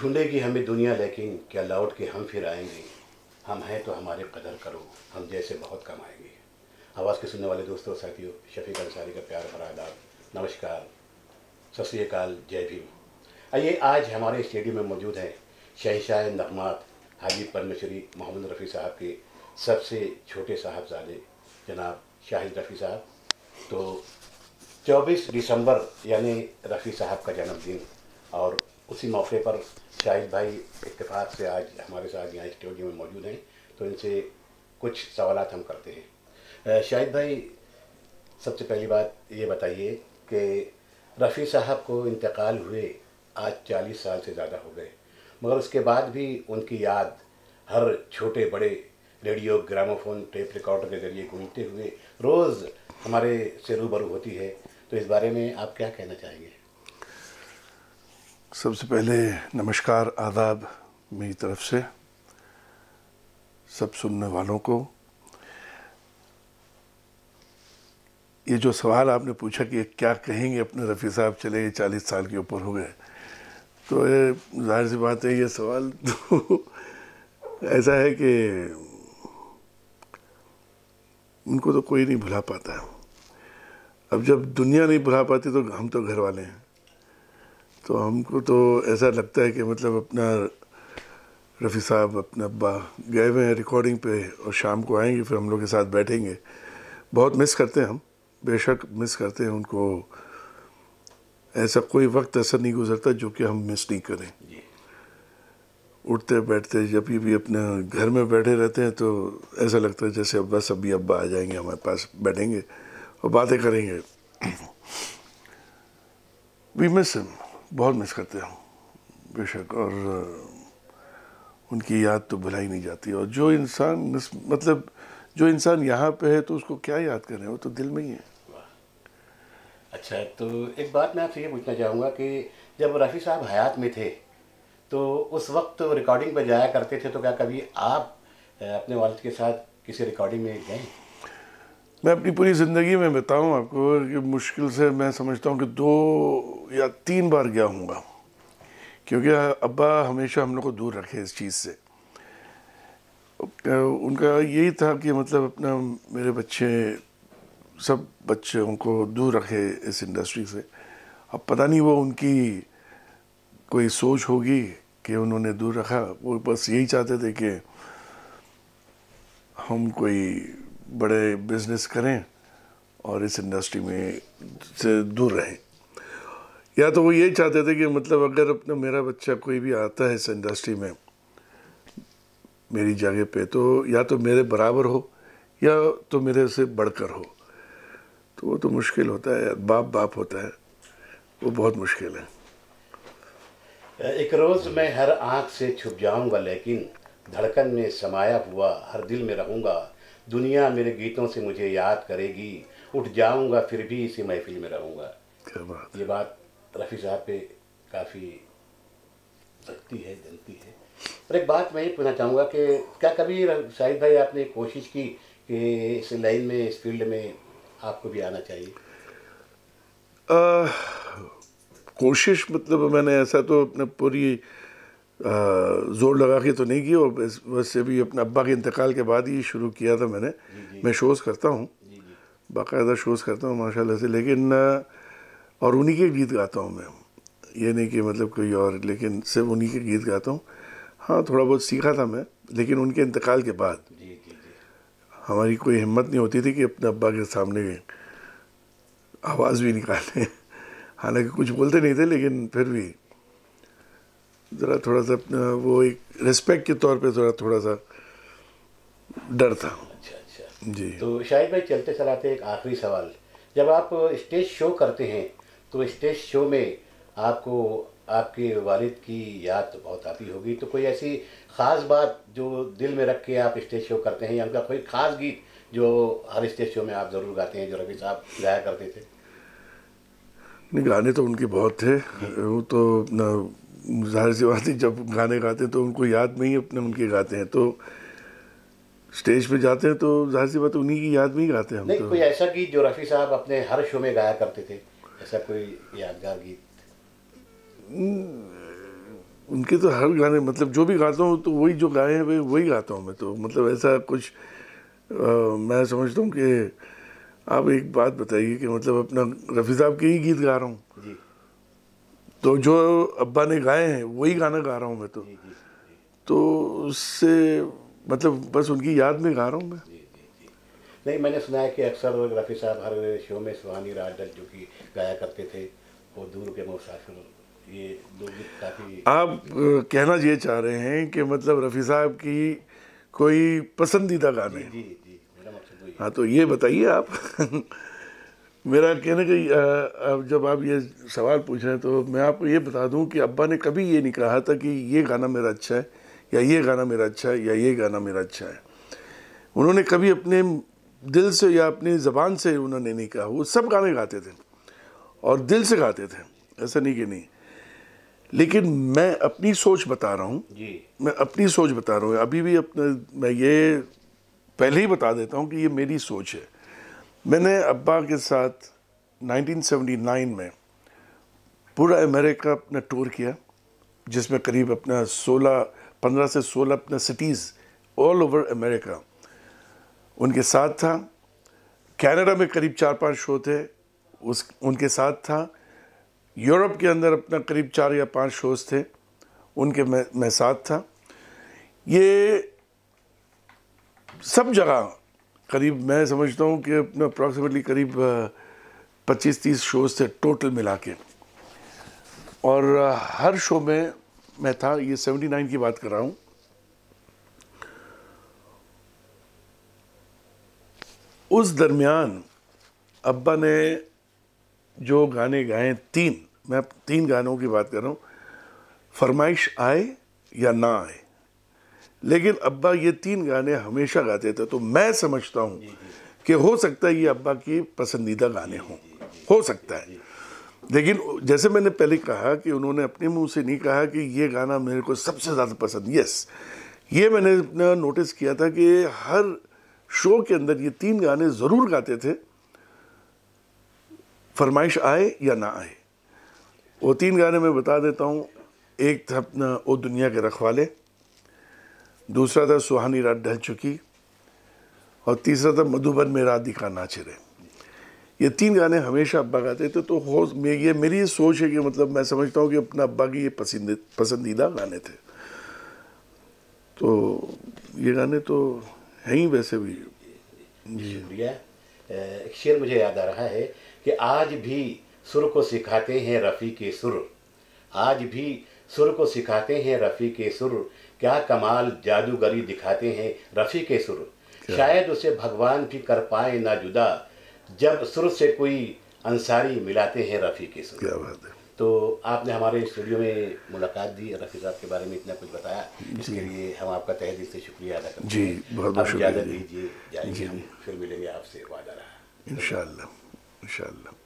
ढूंढेगी हमें दुनिया लेकिन क्या लौट के हम फिर आएंगे हम हैं तो हमारे कदर करो हम जैसे बहुत कम आएंगे आवाज़ के सुनने वाले दोस्तों साथियों शफीक अंसारी का प्यार भरा आदाब नमस्कार सत श्रीकाल जय भीम आइए आज हमारे स्टेडियो में मौजूद हैं शहशाह नगमात हाजी परमेश्वरी मोहम्मद रफ़ी साहब के सबसे छोटे साहबजादे जनाब शाहिद रफ़ी साहब तो 24 दिसंबर यानी रफ़ी साहब का जन्मदिन और उसी मौके पर शाहिद भाई इतफाक़ से आज हमारे साथ यहाँ स्टूडियो में मौजूद हैं तो इनसे कुछ सवाल हम करते हैं शाहिद भाई सबसे पहली बात ये बताइए कि रफ़ी साहब को इंतकाल हुए आज चालीस साल से ज़्यादा हो गए मगर उसके बाद भी उनकी याद हर छोटे बड़े रेडियो ग्रामोफोन टेप रिकॉर्डर के ज़रिए गूंजते हुए रोज़ हमारे से रूबरू होती है तो इस बारे में आप क्या कहना चाहेंगे सबसे पहले नमस्कार आदाब मेरी तरफ से सब सुनने वालों को ये जो सवाल आपने पूछा कि क्या कहेंगे अपने रफ़ी साहब चले गए चालीस साल के ऊपर हो गए तो ये जाहिर सी बात है ये सवाल तो ऐसा है कि उनको तो कोई नहीं भुला पाता अब जब दुनिया नहीं भुला पाती तो हम तो घर वाले हैं तो हमको तो ऐसा लगता है कि मतलब अपना रफ़ी साहब अपने अब्बा गए हुए हैं रिकॉर्डिंग पे और शाम को आएंगे फिर हम लोग के साथ बैठेंगे बहुत मिस करते हैं हम बेशक मिस करते हैं उनको ऐसा कोई वक्त ऐसा नहीं गुजरता जो कि हम मिस नहीं करें उठते बैठते जब भी अपने घर में बैठे रहते हैं तो ऐसा लगता है जैसे अब बस अभी अब्बा आ जाएंगे हमारे पास बैठेंगे और बातें करेंगे वी मिस हिम बहुत मिस करते हूँ बेशक और उनकी याद तो भुलाई नहीं जाती और जो इंसान मिस मतलब जो इंसान यहाँ पे है तो उसको क्या याद करें वो तो दिल में ही है अच्छा तो एक बात मैं आपसे ये पूछना चाहूँगा कि जब रफ़ी साहब हयात में थे तो उस वक्त रिकॉर्डिंग पर जाया करते थे तो क्या कभी आप अपने वालद के साथ किसी रिकॉर्डिंग में गए मैं अपनी पूरी ज़िंदगी में बताऊं आपको कि मुश्किल से मैं समझता हूं कि दो या तीन बार गया हूँगा क्योंकि अब्बा हमेशा हम लोग को दूर रखे इस चीज़ से उनका यही था कि मतलब अपना मेरे बच्चे सब बच्चे उनको दूर रखे इस इंडस्ट्री से अब पता नहीं वो उनकी कोई सोच होगी कि उन्होंने दूर रखा वो बस यही चाहते थे कि हम कोई बड़े बिजनेस करें और इस इंडस्ट्री में से दूर रहें या तो वो यही चाहते थे कि मतलब अगर अपना मेरा बच्चा कोई भी आता है इस इंडस्ट्री में मेरी जगह पे तो या तो मेरे बराबर हो या तो मेरे से बढ़कर हो तो वो तो मुश्किल होता है बाप बाप होता है वो बहुत मुश्किल है एक रोज़ मैं हर आँख से छुप जाऊंगा लेकिन धड़कन में समाया हुआ हर दिल में रहूंगा दुनिया मेरे गीतों से मुझे याद करेगी उठ जाऊंगा फिर भी इसी महफिल में रहूंगा ये बात रफ़ी साहब पे काफ़ी लगती है जलती है और एक बात मैं ये पूछना चाहूँगा कि क्या कभी शाहिद भाई आपने कोशिश की कि इस लाइन में इस फील्ड में आपको भी आना चाहिए आ, कोशिश मतलब मैंने ऐसा तो अपने पूरी ज़ोर लगा के तो नहीं किया और वैसे भी अपने अब्बा के इंतकाल के बाद ही शुरू किया था मैंने मैं शोज़ करता हूँ बाकायदा शोज़ करता हूँ माशाल्लाह से लेकिन और उन्हीं के गीत गाता हूँ मैं ये नहीं कि मतलब कोई और लेकिन सिर्फ उन्हीं के गीत गाता हूँ हाँ थोड़ा बहुत सीखा था मैं लेकिन उनके इंतकाल के बाद हमारी कोई हिम्मत नहीं होती थी कि अपने अब्बा के सामने आवाज़ भी निकालें हालांकि कुछ बोलते नहीं थे लेकिन फिर भी જરા થોડ સા વો એક respect કે તોર પર થોડા થોડા ડરતા اچھا اچھا જી તો શાયદ મે ચલતે ચલાતે એક આખરી સવાલ જબ આપ સ્ટેજ શો કરતે હે તો સ્ટેજ શો મે આપકો આપકે વાલિદ કી યાદ બહોત આતી hogi તો કોઈ ایسی ખાસ વાત જો દિલ મે રખકે આપ સ્ટેજ શો કરતે હે કે انકા કોઈ ખાસ ગીત જો હર સ્ટેજ શો મે આપ જરૂર ગاتے હે જો રવિ સાહેબ ગાયા karte the નિગરાને તો ઉનકે બહોત تھے વો તો जाहिर सी बात है जब गाने गाते हैं तो उनको याद में ही अपने उनके गाते हैं तो स्टेज पे जाते हैं तो जाहिर सी बात उन्हीं की याद में ही गाते हैं हम नहीं तो। कोई ऐसा गीत जो रफ़ी साहब अपने हर शो में गाया करते थे ऐसा कोई यादगार गीत उनके तो हर गाने मतलब जो भी गाता हूँ तो वही जो गाए हैं वही गाता हूँ मैं तो मतलब ऐसा कुछ आ, मैं समझता हूँ कि आप एक बात बताइए कि मतलब अपना रफ़ी साहब के ही गीत गा रहा हूँ तो जो अब्बा ने गाए हैं वही गाना गा रहा हूँ मैं तो तो उससे मतलब बस उनकी याद में गा रहा हूँ मैं नहीं मैंने सुना है कि अक्सर रफ़ी साहब हर शो में सुहानी राजदत्त जो कि गाया करते थे वो दूर के मुसाफिर ये दो गीत काफ़ी आप कहना ये चाह रहे हैं कि मतलब रफ़ी साहब की कोई पसंदीदा गाने जी जी, जी मेरा मकसद हाँ तो ये बताइए आप मेरा कहने का जब आप ये सवाल पूछ रहे हैं तो मैं आपको ये बता दूं कि अब्बा ने कभी ये नहीं कहा था कि ये गाना मेरा अच्छा है या ये गाना मेरा अच्छा है या ये गाना मेरा अच्छा है उन्होंने कभी अपने दिल से या अपनी ज़बान से उन्होंने नहीं कहा वो सब गाने गाते थे और दिल से गाते थे ऐसा नहीं कि नहीं लेकिन मैं अपनी सोच बता रहा हूँ मैं अपनी सोच बता रहा हूँ अभी भी अपने मैं ये पहले ही बता देता हूँ कि ये मेरी सोच है मैंने अब्बा के साथ 1979 में पूरा अमेरिका अपना टूर किया जिसमें करीब अपना 16 15 से 16 अपना सिटीज़ ऑल ओवर अमेरिका उनके साथ था कनाडा में करीब चार पांच शो थे उस उनके साथ था यूरोप के अंदर अपना करीब चार या पांच शोज थे उनके मैं मैं साथ था ये सब जगह करीब मैं समझता हूँ कि अप्रॉक्सीमेटली करीब पच्चीस तीस शोज थे टोटल मिला के और हर शो में मैं था ये सेवेंटी नाइन की बात कर रहा हूँ उस दरमियान अब्बा ने जो गाने गाए तीन मैं तीन गानों की बात कर रहा हूँ फरमाइश आए या ना आए लेकिन अब्बा ये तीन गाने हमेशा गाते थे तो मैं समझता हूँ कि हो सकता है ये अब्बा की पसंदीदा गाने हों हो सकता है लेकिन जैसे मैंने पहले कहा कि उन्होंने अपने मुंह से नहीं कहा कि ये गाना मेरे को सबसे ज़्यादा पसंद यस ये मैंने अपना नोटिस किया था कि हर शो के अंदर ये तीन गाने ज़रूर गाते थे फरमाइश आए या ना आए वो तीन गाने मैं बता देता हूँ एक था अपना ओ दुनिया के रखवाले दूसरा था सुहानी रात ढल चुकी और तीसरा था मधुबन में रात दिखा नाच रहे ये तीन गाने हमेशा अब्बा गाते थे तो, तो हो ये मेरी ये सोच है कि मतलब मैं समझता हूँ कि अपना अब्बा की ये पसंद पसंदीदा गाने थे तो ये गाने तो हैं ही वैसे भी जी भैया एक शेर मुझे याद आ रहा है कि आज भी सुर को सिखाते हैं रफ़ी के सुर आज भी सुर को सिखाते हैं रफ़ी के सुर क्या कमाल जादूगरी दिखाते हैं रफ़ी के सुर शायद उसे भगवान भी कर पाए ना जुदा जब सुर से कोई अंसारी मिलाते हैं रफ़ी के सुर क्या बात है तो आपने हमारे स्टूडियो में मुलाकात दी रफ़ी साहब के बारे में इतना कुछ बताया इसके लिए हम आपका तहे दिल से शुक्रिया अदा करते जी बहुत बहुत शुक्रिया दीजिए जाइए हम फिर मिलेंगे आपसे वादा रहा इन